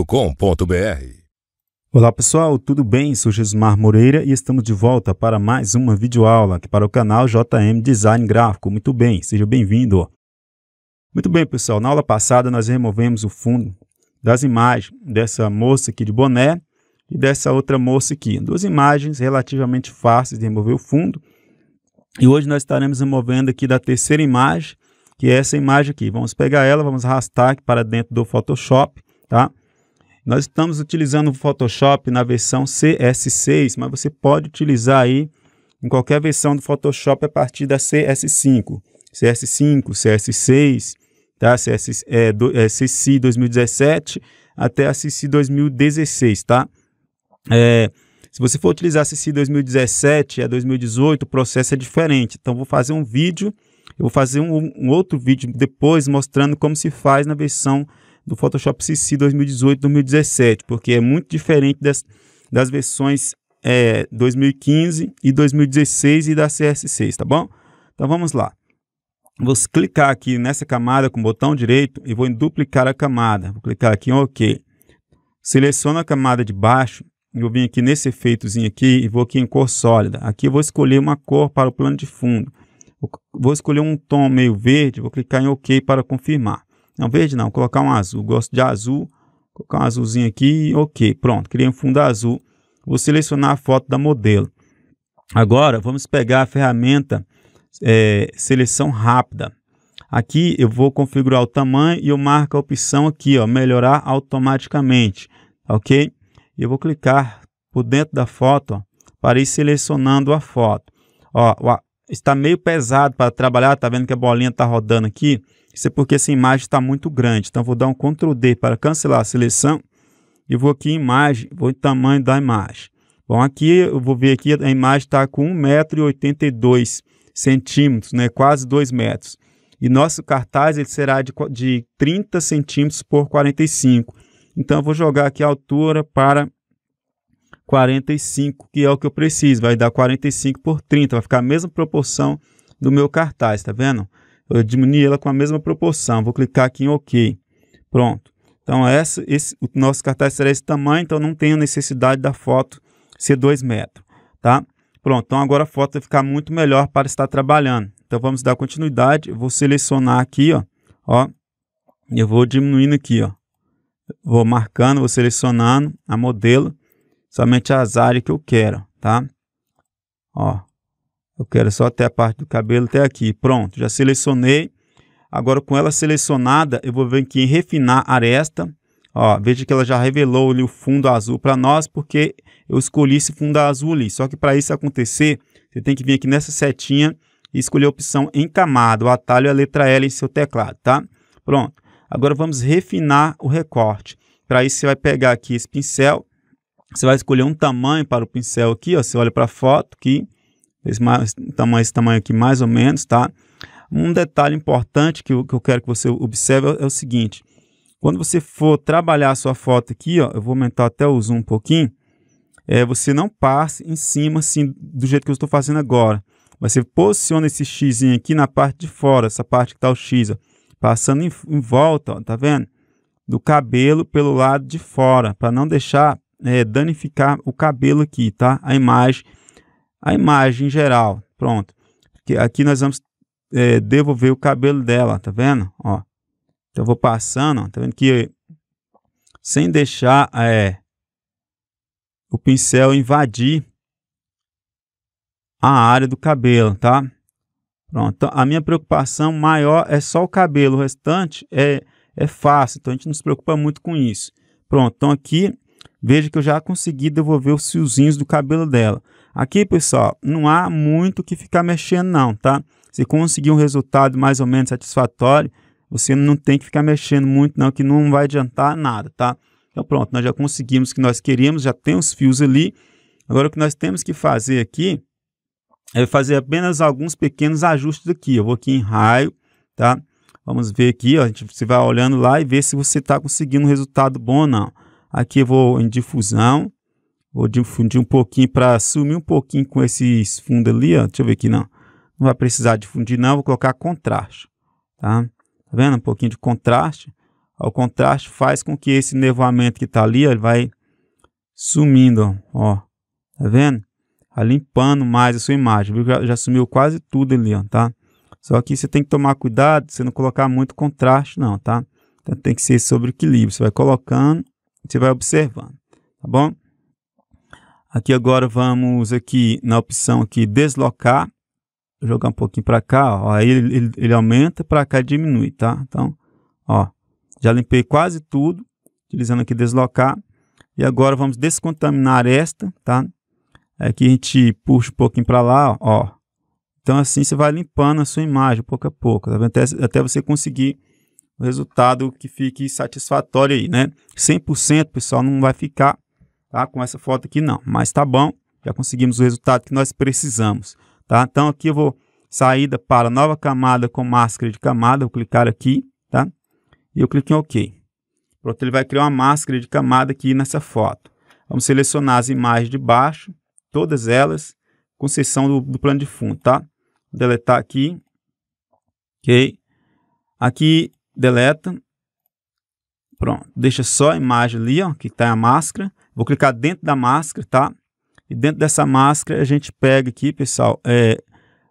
www.ecomagazine.com.br Olá pessoal, tudo bem? Sou Gismar Moreira e estamos de volta para mais uma videoaula aqui para o canal JM Design Gráfico. Muito bem, seja bem-vindo. Muito bem pessoal, na aula passada nós removemos o fundo das imagens dessa moça aqui de boné e dessa outra moça aqui. Duas imagens relativamente fáceis de remover o fundo. E hoje nós estaremos removendo aqui da terceira imagem, que é essa imagem aqui. Vamos pegar ela, vamos arrastar aqui para dentro do Photoshop, tá? Nós estamos utilizando o Photoshop na versão CS6, mas você pode utilizar aí em qualquer versão do Photoshop a partir da CS5. CS5, CS6, tá? CS, é, do, é, CC 2017 até a CC 2016, tá? É, se você for utilizar CC 2017 a 2018, o processo é diferente. Então, vou fazer um vídeo, eu vou fazer um, um outro vídeo depois mostrando como se faz na versão do Photoshop CC 2018-2017, porque é muito diferente das, das versões é, 2015 e 2016 e da CS6, tá bom? Então vamos lá. Vou clicar aqui nessa camada com o botão direito e vou em duplicar a camada. Vou clicar aqui em OK. Seleciono a camada de baixo eu vim aqui nesse efeitozinho aqui e vou aqui em cor sólida. Aqui eu vou escolher uma cor para o plano de fundo. Vou escolher um tom meio verde, vou clicar em OK para confirmar. Não, verde não, colocar um azul. Gosto de azul. Colocar um azulzinho aqui, ok. Pronto, criei um fundo azul. Vou selecionar a foto da modelo. Agora, vamos pegar a ferramenta é, seleção rápida. Aqui eu vou configurar o tamanho e eu marco a opção aqui, ó, melhorar automaticamente, tá ok? Eu vou clicar por dentro da foto, ó, para ir selecionando a foto. Ó, ó, está meio pesado para trabalhar, tá vendo que a bolinha está rodando aqui? Isso é porque essa imagem está muito grande. Então, vou dar um Ctrl D para cancelar a seleção. E vou aqui em imagem, vou em tamanho da imagem. Bom, aqui eu vou ver aqui, a imagem está com 1,82m, né? quase 2 metros. E nosso cartaz ele será de, de 30 centímetros por 45. Então, eu vou jogar aqui a altura para 45, que é o que eu preciso. Vai dar 45 por 30, vai ficar a mesma proporção do meu cartaz, tá vendo? diminuir ela com a mesma proporção. Vou clicar aqui em OK. Pronto. Então, essa, esse, o nosso cartaz será esse tamanho, então não tenho necessidade da foto ser 2 metros, tá? Pronto, então agora a foto vai ficar muito melhor para estar trabalhando. Então, vamos dar continuidade. Eu vou selecionar aqui, ó, ó. Eu vou diminuindo aqui, ó. Vou marcando, vou selecionando a modelo, somente as áreas que eu quero, tá? Ó, eu quero só até a parte do cabelo até aqui. Pronto, já selecionei. Agora com ela selecionada, eu vou vir aqui em refinar aresta. Ó, veja que ela já revelou ali o fundo azul para nós, porque eu escolhi esse fundo azul ali. Só que para isso acontecer, você tem que vir aqui nessa setinha e escolher a opção camada. o atalho é a letra L em seu teclado, tá? Pronto. Agora vamos refinar o recorte. Para isso, você vai pegar aqui esse pincel, você vai escolher um tamanho para o pincel aqui, ó, você olha para a foto aqui, esse, mais, tamanho, esse tamanho aqui, mais ou menos, tá? Um detalhe importante que eu, que eu quero que você observe é, é o seguinte. Quando você for trabalhar a sua foto aqui, ó, eu vou aumentar até o zoom um pouquinho, é, você não passe em cima assim, do jeito que eu estou fazendo agora. Mas você posiciona esse x aqui na parte de fora, essa parte que está o x, ó, passando em, em volta, ó, tá vendo? Do cabelo pelo lado de fora, para não deixar é, danificar o cabelo aqui, tá? A imagem a imagem geral. Pronto. Aqui nós vamos é, devolver o cabelo dela, tá vendo? Ó. Então eu vou passando, tá vendo que sem deixar é, o pincel invadir a área do cabelo, tá? Pronto. Então, a minha preocupação maior é só o cabelo, o restante é, é fácil, então a gente não se preocupa muito com isso. Pronto, então aqui, veja que eu já consegui devolver os fiozinhos do cabelo dela. Aqui, pessoal, não há muito que ficar mexendo não, tá? Se conseguir um resultado mais ou menos satisfatório, você não tem que ficar mexendo muito não, que não vai adiantar nada, tá? Então pronto, nós já conseguimos o que nós queríamos, já tem os fios ali. Agora o que nós temos que fazer aqui é fazer apenas alguns pequenos ajustes aqui. Eu vou aqui em raio, tá? Vamos ver aqui, ó, a gente você vai olhando lá e ver se você está conseguindo um resultado bom ou não. Aqui eu vou em difusão, Vou difundir um pouquinho para sumir um pouquinho com esses fundos ali, ó. Deixa eu ver aqui, não. Não vai precisar difundir, não. Vou colocar contraste, tá? Tá vendo? Um pouquinho de contraste. O contraste faz com que esse nevoamento que está ali, ó, ele vai sumindo, ó. Tá vendo? Tá limpando mais a sua imagem, viu? Já, já sumiu quase tudo ali, ó, tá? Só que você tem que tomar cuidado, você não colocar muito contraste, não, tá? Então tem que ser sobre equilíbrio. Você vai colocando, você vai observando, tá bom? Aqui agora vamos aqui na opção aqui deslocar, Vou jogar um pouquinho para cá, ó, aí ele, ele, ele aumenta, para cá diminui, tá? Então, ó, já limpei quase tudo, utilizando aqui deslocar. E agora vamos descontaminar esta, tá? Aqui é a gente puxa um pouquinho para lá, ó. Então assim você vai limpando a sua imagem pouco a pouco, tá? até, até você conseguir o resultado que fique satisfatório aí, né? 100% pessoal não vai ficar, tá? Com essa foto aqui não, mas tá bom, já conseguimos o resultado que nós precisamos, tá? Então aqui eu vou saída para nova camada com máscara de camada, vou clicar aqui, tá? E eu clico em OK. Pronto, ele vai criar uma máscara de camada aqui nessa foto. Vamos selecionar as imagens de baixo, todas elas, com exceção do, do plano de fundo, tá? Vou deletar aqui, ok? Aqui, deleta, Pronto. Deixa só a imagem ali, ó, que está a máscara. Vou clicar dentro da máscara, tá? E dentro dessa máscara a gente pega aqui, pessoal, é,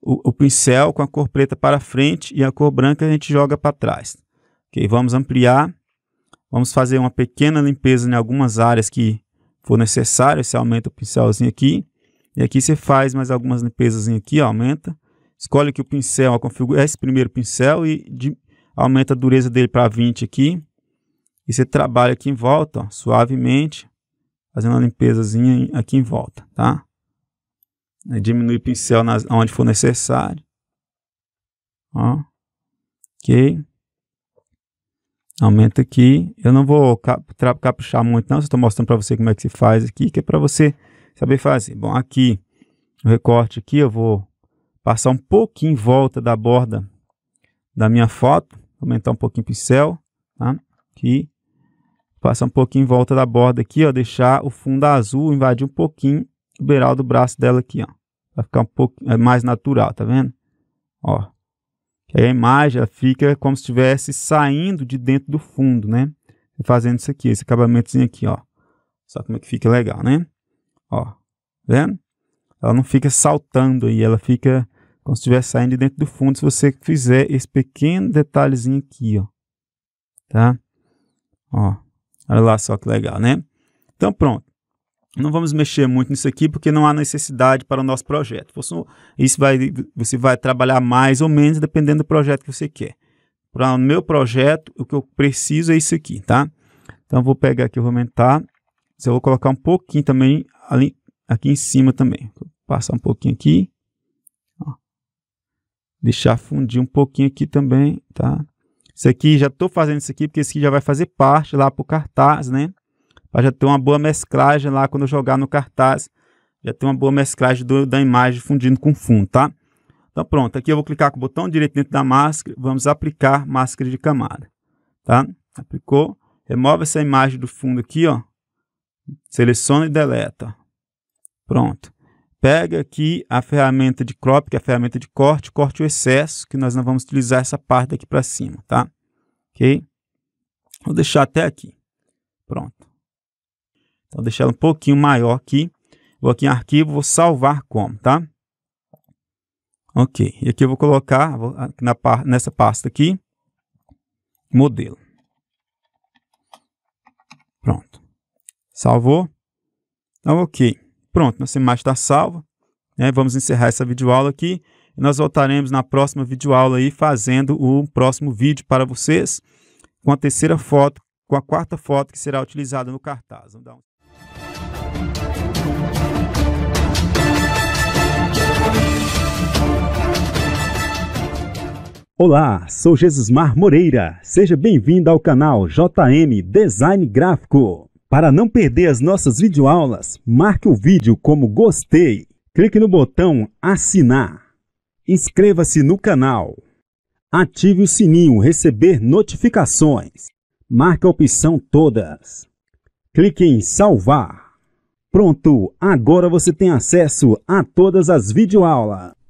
o, o pincel com a cor preta para frente e a cor branca a gente joga para trás. Ok, vamos ampliar. Vamos fazer uma pequena limpeza em algumas áreas que for necessário. Você aumenta o pincelzinho aqui. E aqui você faz mais algumas limpezas aqui, ó, aumenta. Escolhe aqui o pincel, ó, configura esse primeiro pincel e de, aumenta a dureza dele para 20 aqui. E você trabalha aqui em volta, ó, suavemente, fazendo uma limpezazinha aqui em volta, tá? Diminuir diminui o pincel nas, onde for necessário. Ó. Ok. Aumenta aqui. Eu não vou caprichar muito não, só estou mostrando para você como é que se faz aqui, que é para você saber fazer. Bom, aqui, o recorte aqui, eu vou passar um pouquinho em volta da borda da minha foto, aumentar um pouquinho o pincel, tá? Aqui. Passar um pouquinho em volta da borda aqui, ó. Deixar o fundo azul invadir um pouquinho o beiral do braço dela aqui, ó. Vai ficar um pouco é mais natural, tá vendo? Ó. Aí a imagem ela fica como se estivesse saindo de dentro do fundo, né? Fazendo isso aqui, esse acabamentozinho aqui, ó. Só como é que fica legal, né? Ó. Tá vendo? Ela não fica saltando aí, ela fica como se estivesse saindo de dentro do fundo. Se você fizer esse pequeno detalhezinho aqui, ó. Tá? Ó. Olha lá só que legal, né? Então pronto. Não vamos mexer muito nisso aqui porque não há necessidade para o nosso projeto. Você, isso vai, você vai trabalhar mais ou menos dependendo do projeto que você quer. Para o meu projeto, o que eu preciso é isso aqui, tá? Então vou pegar aqui, vou aumentar. Então, eu vou colocar um pouquinho também ali, aqui em cima também. Vou passar um pouquinho aqui. Ó. Deixar fundir um pouquinho aqui também, tá? Isso aqui, já estou fazendo isso aqui, porque isso aqui já vai fazer parte lá para o cartaz, né? Para já ter uma boa mesclagem lá quando eu jogar no cartaz. Já ter uma boa mesclagem do, da imagem fundindo com o fundo, tá? Então pronto, aqui eu vou clicar com o botão direito dentro da máscara, vamos aplicar máscara de camada, tá? Aplicou, remove essa imagem do fundo aqui, ó, seleciona e deleta, pronto pega aqui a ferramenta de crop, que é a ferramenta de corte, corte o excesso, que nós não vamos utilizar essa parte daqui para cima, tá? Ok? Vou deixar até aqui. Pronto. Então, deixar um pouquinho maior aqui. Vou aqui em arquivo, vou salvar como, tá? Ok. E aqui eu vou colocar vou, ah, na, nessa pasta aqui, modelo. Pronto. Salvou. Então, ok. Pronto, nossa imagem está salva. Né? Vamos encerrar essa videoaula aqui. E nós voltaremos na próxima videoaula aí fazendo o próximo vídeo para vocês com a terceira foto, com a quarta foto que será utilizada no cartaz. Vamos dar um... Olá, sou Jesus Mar Moreira. Seja bem-vindo ao canal JM Design Gráfico. Para não perder as nossas videoaulas, marque o vídeo como gostei, clique no botão assinar, inscreva-se no canal, ative o sininho receber notificações, marque a opção todas, clique em salvar. Pronto, agora você tem acesso a todas as videoaulas.